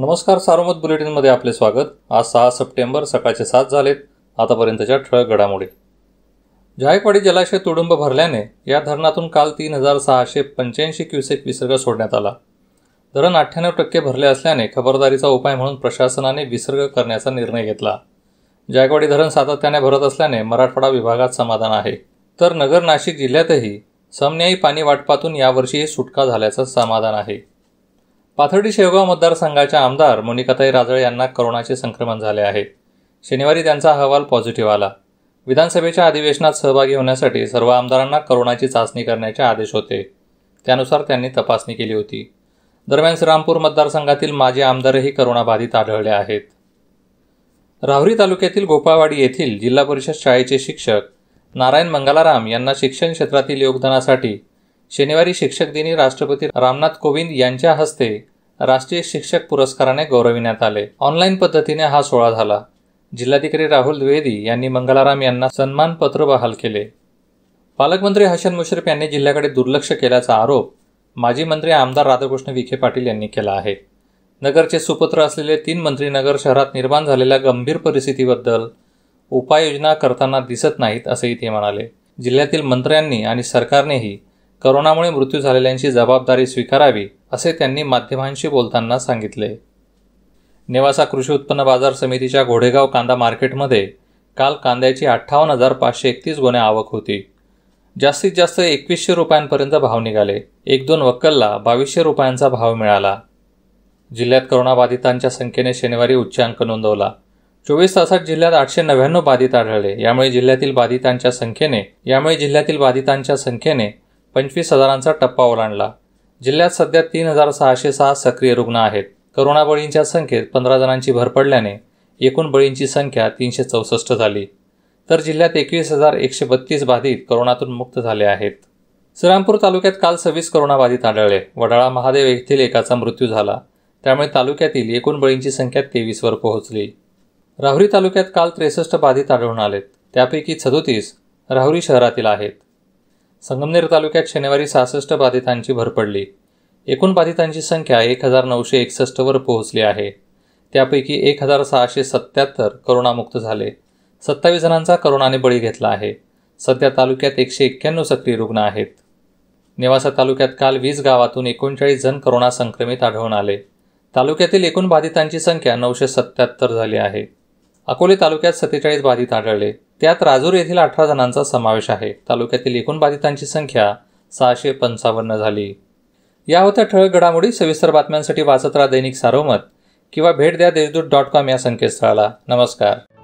नमस्कार सारोमत बुलेटिनमध्ये आपले स्वागत आज सहा सप्टेंबर सकाळचे सात झालेत आतापर्यंतच्या ठळक घडामोडी जायकवाडी जलाशय तुडुंब भरल्याने या धरणातून काल तीन हजार सहाशे पंच्याऐंशी क्युसेक विसर्ग सोडण्यात आला धरण अठ्ठ्याण्णव टक्के भरले असल्याने खबरदारीचा उपाय म्हणून प्रशासनाने विसर्ग करण्याचा निर्णय घेतला जायकवाडी धरण सातत्याने भरत असल्याने मराठवाडा विभागात समाधान आहे तर नगर नाशिक जिल्ह्यातही समन्यायी पाणी वाटपातून यावर्षी सुटका झाल्याचं समाधान आहे पाथर्डी शेवगाव मतदारसंघाच्या आमदार मोनिकाताई राजळ यांना करोनाचे संक्रमण झाले आहे शनिवारी त्यांचा अहवाल पॉझिटिव्ह आला विधानसभेच्या अधिवेशनात सहभागी होण्यासाठी सर्व आमदारांना करोनाची चाचणी करण्याचे आदेश होते त्यानुसार त्यांनी तपासणी केली होती दरम्यान श्रीरामपूर मतदारसंघातील माजी आमदारही करोनाबाधित आढळले आहेत राहुरी तालुक्यातील गोपाळवाडी येथील जिल्हा परिषद शाळेचे शिक्षक नारायण मंगलाराम यांना शिक्षण क्षेत्रातील योगदानासाठी शनिवारी शिक्षक दिनी राष्ट्रपती रामनाथ कोविंद यांच्या हस्ते राष्ट्रीय शिक्षक पुरस्काराने गौरविण्यात आले ऑनलाईन पद्धतीने हा सोहळा झाला जिल्हाधिकारी राहुल द्विवेदी यांनी मंगलाराम यांना सन्मानपत्र बहाल केले पालकमंत्री हसन मुश्रीफ यांनी जिल्ह्याकडे दुर्लक्ष केल्याचा आरोप माजी मंत्री आमदार राधाकृष्ण विखे पाटील यांनी केला आहे नगरचे सुपुत्र असलेले तीन मंत्री नगर शहरात निर्माण झालेल्या गंभीर परिस्थितीबद्दल उपाययोजना करताना दिसत नाहीत असंही ते म्हणाले जिल्ह्यातील मंत्र्यांनी आणि सरकारनेही करोनामुळे मृत्यू झालेल्यांची जबाबदारी स्वीकारावी असे त्यांनी माध्यमांशी बोलताना सांगितले नेवासा कृषी उत्पन्न बाजार समितीच्या घोडेगाव कांदा मार्केटमध्ये काल कांद्याची अठ्ठावन्न हजार पाचशे एकतीस गुन्हे आवक होती जास्तीत जास्त एकवीसशे रुपयांपर्यंत भाव निघाले एक दोन वक्कलला बावीसशे रुपयांचा भाव मिळाला जिल्ह्यात करोनाबाधितांच्या संख्येने शनिवारी उच्चांक नोंदवला चोवीस तासात जिल्ह्यात आठशे नव्याण्णव बाधित आढळले यामुळे जिल्ह्यातील बाधितांच्या संख्येने यामुळे जिल्ह्यातील बाधितांच्या संख्येने पंचवीस हजारांचा टप्पा ओलांडला जिल्ह्यात सध्या तीन हजार सहाशे सहा सक्रिय रुग्ण आहेत करोना बळींच्या संख्येत पंधरा जणांची भर पडल्याने एकूण बळींची संख्या तीनशे चौसष्ट झाली तर जिल्ह्यात एकवीस हजार एकशे बत्तीस बाधित करोनातून मुक्त झाले आहेत श्रीरामपूर तालुक्यात काल सव्वीस करोनाबाधित आढळले वडाळा महादेव येथील एकाचा मृत्यू झाला त्यामुळे तालुक्यातील एकूण बळींची संख्या तेवीसवर पोहोचली राहुरी तालुक्यात काल त्रेसष्ट बाधित आढळून आलेत त्यापैकी सदोतीस राहुरी शहरातील आहेत संगमनेर तालुक्यात शनिवारी सहासष्ट बाधितांची भर पडली एकूण बाधितांची संख्या एक हजार नऊशे एकसष्टवर पोहोचली आहे त्यापैकी एक हजार सहाशे सत्याहत्तर करोनामुक्त झाले सत्तावीस जणांचा करोनाने बळी घेतला आहे सध्या तालुक्यात एकशे एक्क्याण्णव सक्रिय रुग्ण आहेत नेवासा तालुक्यात काल वीस गावातून एकोणचाळीस जण करोना संक्रमित आढळून आले तालुक्यातील एकूण बाधितांची संख्या नऊशे सत्त्याहत्तर झाली आहे अकोले तालुक्यात सत्तेचाळीस बाधित आढळले त्यात राजूर येथील अठरा जणांचा समावेश आहे तालुक्यातील एकूण बाधितांची संख्या सहाशे पंचावन्न झाली या होत्या ठळक घडामोडी सविस्तर बातम्यांसाठी वाचत राहा दैनिक सारोमत किंवा भेट द्या देशदूत डॉट कॉम या संकेतस्थळाला नमस्कार